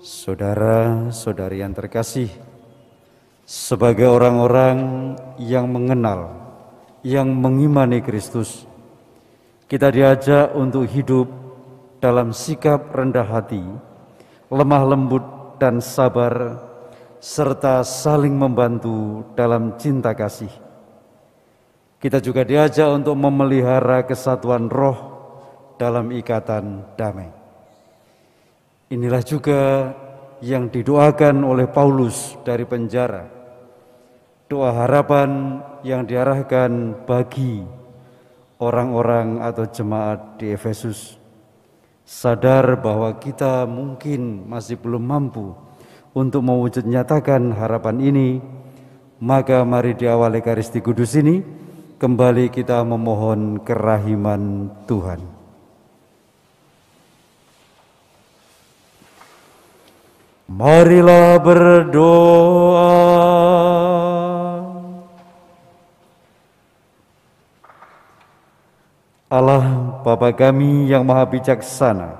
Saudara-saudari yang terkasih, sebagai orang-orang yang mengenal, yang mengimani Kristus, kita diajak untuk hidup dalam sikap rendah hati, lemah lembut dan sabar, serta saling membantu dalam cinta kasih. Kita juga diajak untuk memelihara kesatuan roh dalam ikatan damai. Inilah juga yang didoakan oleh Paulus dari penjara. Doa harapan yang diarahkan bagi orang-orang atau jemaat di Efesus. Sadar bahwa kita mungkin masih belum mampu untuk mewujud nyatakan harapan ini, maka mari di awal Ekaristi Kudus ini kembali kita memohon kerahiman Tuhan. Marilah berdoa. Allah Bapa kami yang maha bijaksana,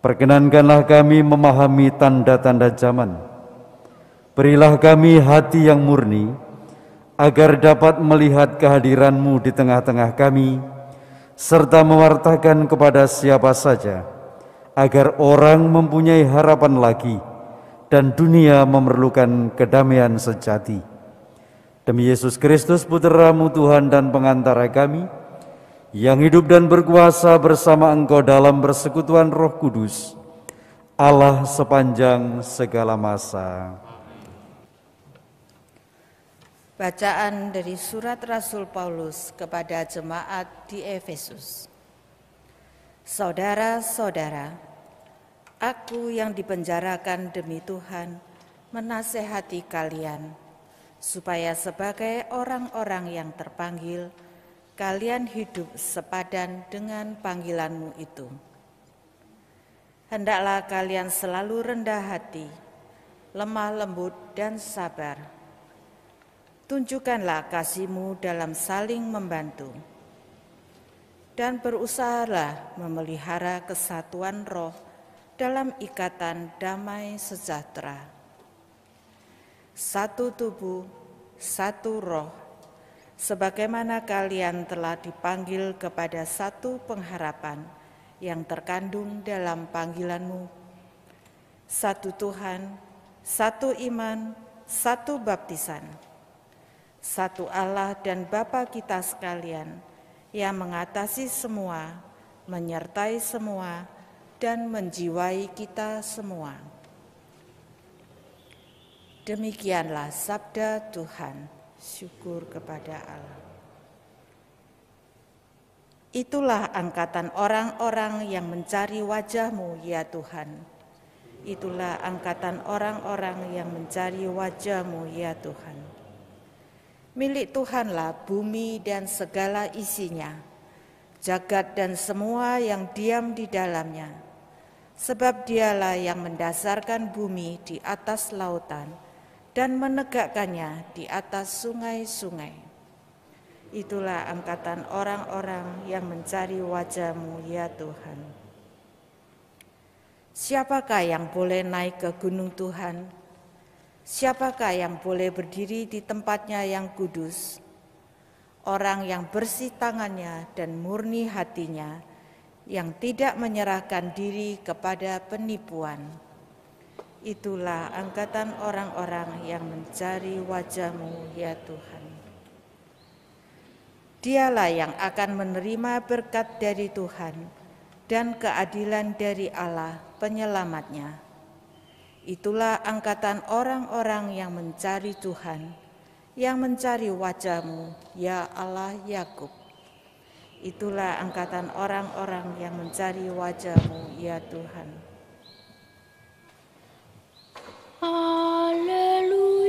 perkenankanlah kami memahami tanda-tanda zaman. Berilah kami hati yang murni, agar dapat melihat kehadiranmu di tengah-tengah kami, serta mewartakan kepada siapa saja agar orang mempunyai harapan lagi dan dunia memerlukan kedamaian sejati. Demi Yesus Kristus Putramu Tuhan dan pengantara kami, yang hidup dan berkuasa bersama Engkau dalam persekutuan Roh Kudus, Allah sepanjang segala masa. Bacaan dari surat Rasul Paulus kepada jemaat di Efesus. Saudara-saudara, aku yang dipenjarakan demi Tuhan menasehati kalian, supaya sebagai orang-orang yang terpanggil, kalian hidup sepadan dengan panggilanmu itu. Hendaklah kalian selalu rendah hati, lemah lembut dan sabar. Tunjukkanlah kasihmu dalam saling membantu dan berusahalah memelihara kesatuan roh dalam ikatan damai sejahtera. Satu tubuh, satu roh, sebagaimana kalian telah dipanggil kepada satu pengharapan yang terkandung dalam panggilanmu. Satu Tuhan, satu iman, satu baptisan, satu Allah dan Bapa kita sekalian – yang mengatasi semua, menyertai semua, dan menjiwai kita semua. Demikianlah sabda Tuhan. Syukur kepada Allah. Itulah angkatan orang-orang yang mencari wajahmu, ya Tuhan. Itulah angkatan orang-orang yang mencari wajahmu, ya Tuhan. Milik Tuhanlah bumi dan segala isinya, jagat dan semua yang diam di dalamnya. Sebab dialah yang mendasarkan bumi di atas lautan dan menegakkannya di atas sungai-sungai. Itulah angkatan orang-orang yang mencari wajahmu ya Tuhan. Siapakah yang boleh naik ke gunung Tuhan Siapakah yang boleh berdiri di tempatnya yang kudus? Orang yang bersih tangannya dan murni hatinya, yang tidak menyerahkan diri kepada penipuan. Itulah angkatan orang-orang yang mencari wajahmu, ya Tuhan. Dialah yang akan menerima berkat dari Tuhan dan keadilan dari Allah, penyelamatnya Itulah angkatan orang-orang yang mencari Tuhan, yang mencari wajahmu, ya Allah Yakub. Itulah angkatan orang-orang yang mencari wajahmu, ya Tuhan. Haleluya.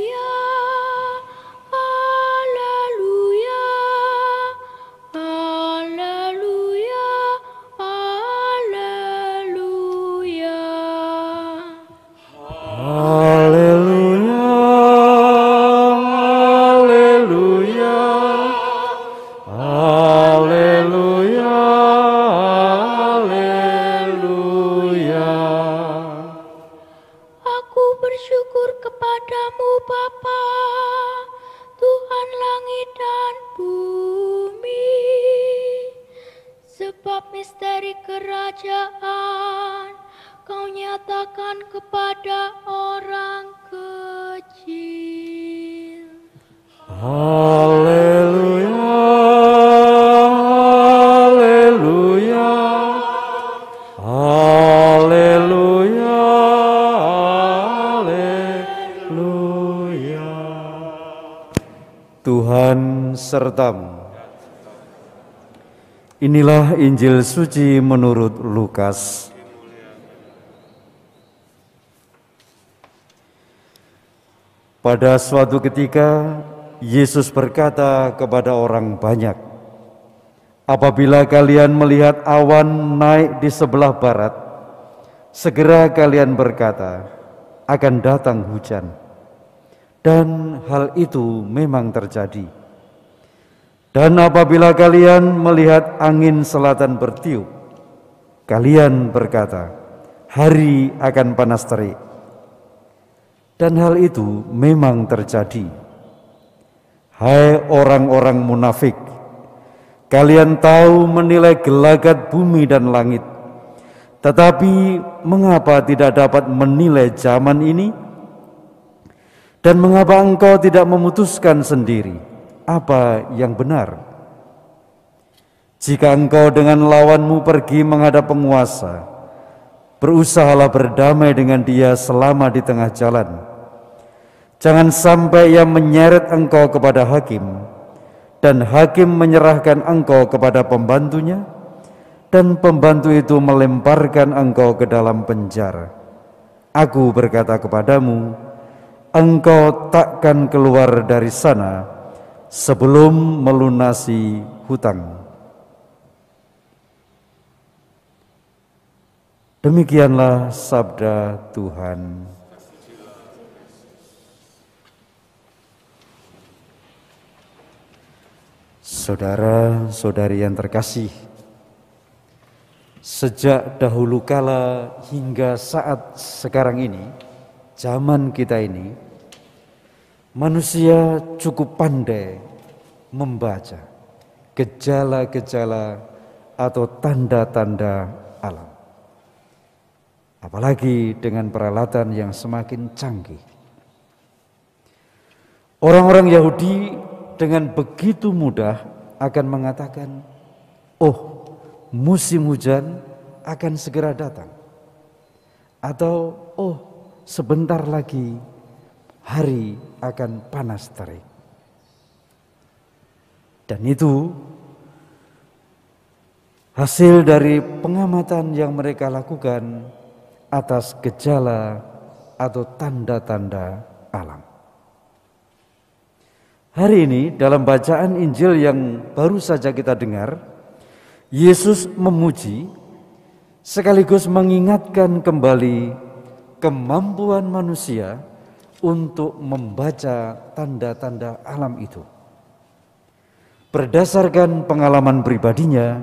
misteri kerajaan kau nyatakan kepada orang kecil. Haleluya, haleluya, haleluya, haleluya. Tuhan sertamu Inilah Injil suci menurut Lukas. Pada suatu ketika, Yesus berkata kepada orang banyak, "Apabila kalian melihat awan naik di sebelah barat, segera kalian berkata, 'Akan datang hujan.' Dan hal itu memang terjadi." Dan apabila kalian melihat angin selatan bertiup, kalian berkata, hari akan panas terik. Dan hal itu memang terjadi. Hai orang-orang munafik, kalian tahu menilai gelagat bumi dan langit. Tetapi mengapa tidak dapat menilai zaman ini? Dan mengapa engkau tidak memutuskan sendiri? apa yang benar. Jika engkau dengan lawanmu pergi menghadap penguasa, berusahalah berdamai dengan dia selama di tengah jalan. Jangan sampai ia menyeret engkau kepada hakim, dan hakim menyerahkan engkau kepada pembantunya, dan pembantu itu melemparkan engkau ke dalam penjara. Aku berkata kepadamu, engkau takkan keluar dari sana sebelum melunasi hutang. Demikianlah sabda Tuhan. Saudara-saudari yang terkasih, sejak dahulu kala hingga saat sekarang ini, zaman kita ini, manusia cukup pandai membaca gejala-gejala atau tanda-tanda alam. Apalagi dengan peralatan yang semakin canggih. Orang-orang Yahudi dengan begitu mudah akan mengatakan, "Oh, musim hujan akan segera datang." Atau, "Oh, sebentar lagi hari akan panas terik." Dan itu hasil dari pengamatan yang mereka lakukan atas gejala atau tanda-tanda alam. Hari ini dalam bacaan Injil yang baru saja kita dengar, Yesus memuji sekaligus mengingatkan kembali kemampuan manusia untuk membaca tanda-tanda alam itu. Berdasarkan pengalaman pribadinya,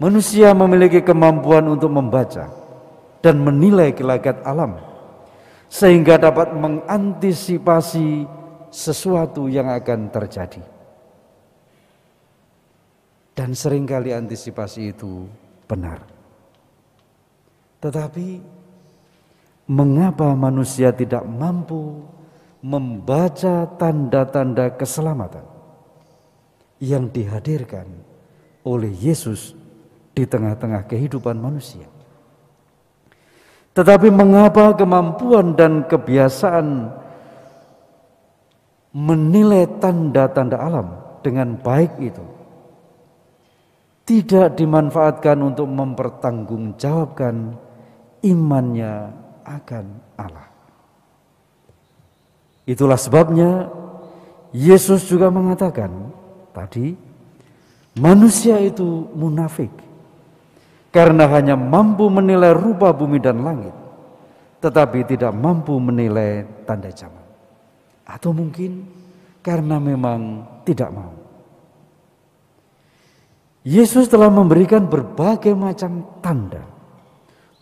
manusia memiliki kemampuan untuk membaca dan menilai gelagat alam, sehingga dapat mengantisipasi sesuatu yang akan terjadi. Dan seringkali antisipasi itu benar. Tetapi mengapa manusia tidak mampu membaca tanda-tanda keselamatan? yang dihadirkan oleh Yesus di tengah-tengah kehidupan manusia. Tetapi mengapa kemampuan dan kebiasaan menilai tanda-tanda alam dengan baik itu tidak dimanfaatkan untuk mempertanggungjawabkan imannya akan Allah. Itulah sebabnya Yesus juga mengatakan, tadi, manusia itu munafik karena hanya mampu menilai rupa bumi dan langit, tetapi tidak mampu menilai tanda zaman. Atau mungkin karena memang tidak mau. Yesus telah memberikan berbagai macam tanda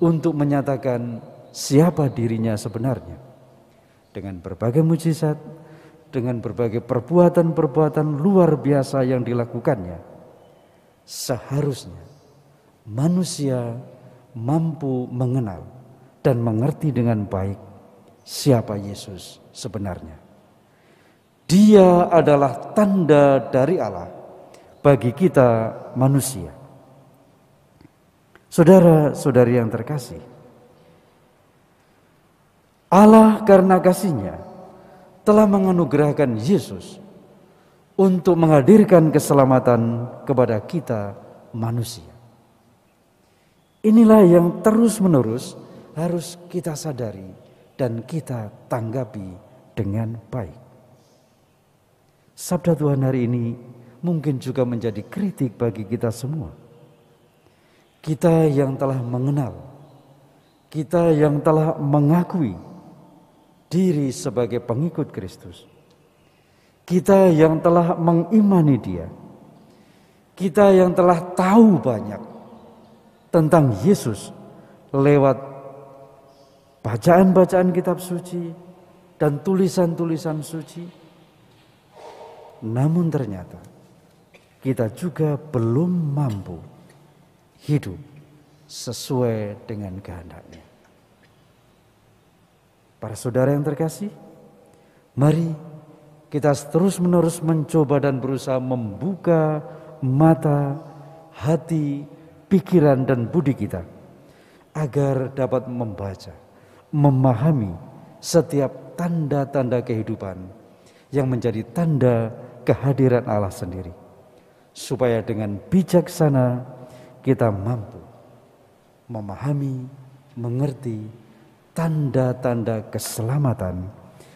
untuk menyatakan siapa dirinya sebenarnya dengan berbagai mujizat, dengan berbagai perbuatan-perbuatan luar biasa yang dilakukannya, seharusnya manusia mampu mengenal dan mengerti dengan baik siapa Yesus sebenarnya. Dia adalah tanda dari Allah bagi kita manusia. Saudara-saudari yang terkasih, Allah karena kasihnya telah menganugerahkan Yesus untuk menghadirkan keselamatan kepada kita manusia. Inilah yang terus-menerus harus kita sadari dan kita tanggapi dengan baik. Sabda Tuhan hari ini mungkin juga menjadi kritik bagi kita semua. Kita yang telah mengenal, kita yang telah mengakui diri sebagai pengikut Kristus. Kita yang telah mengimani Dia, kita yang telah tahu banyak tentang Yesus lewat bacaan-bacaan kitab suci dan tulisan-tulisan suci. Namun ternyata kita juga belum mampu hidup sesuai dengan kehendaknya. Para saudara yang terkasih, mari kita terus-menerus mencoba dan berusaha membuka mata, hati, pikiran dan budi kita agar dapat membaca, memahami setiap tanda-tanda kehidupan yang menjadi tanda kehadiran Allah sendiri. Supaya dengan bijaksana kita mampu memahami, mengerti, tanda-tanda keselamatan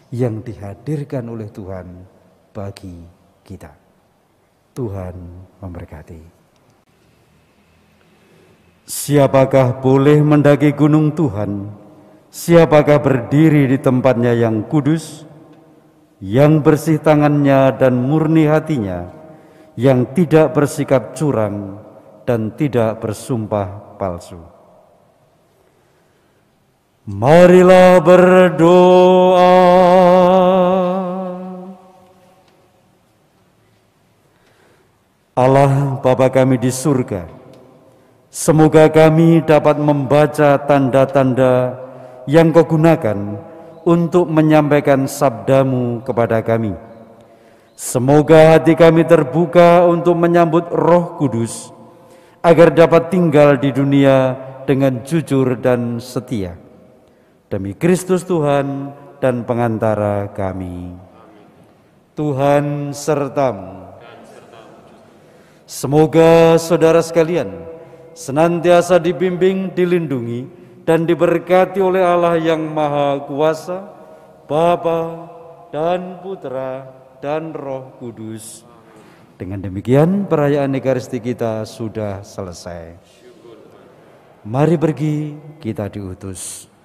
yang dihadirkan oleh Tuhan bagi kita. Tuhan memberkati. Siapakah boleh mendaki gunung Tuhan? Siapakah berdiri di tempatnya yang kudus, yang bersih tangannya dan murni hatinya, yang tidak bersikap curang dan tidak bersumpah palsu? Marilah berdoa. Allah Bapa kami di surga, semoga kami dapat membaca tanda-tanda yang kau gunakan untuk menyampaikan sabdamu kepada kami. Semoga hati kami terbuka untuk menyambut roh kudus, agar dapat tinggal di dunia dengan jujur dan setia Demi Kristus Tuhan dan pengantara kami. Tuhan sertamu. Semoga saudara sekalian senantiasa dibimbing, dilindungi, dan diberkati oleh Allah yang Maha Kuasa, Bapa dan Putra dan Roh Kudus. Dengan demikian perayaan Ekaristi kita sudah selesai. Mari pergi kita diutus.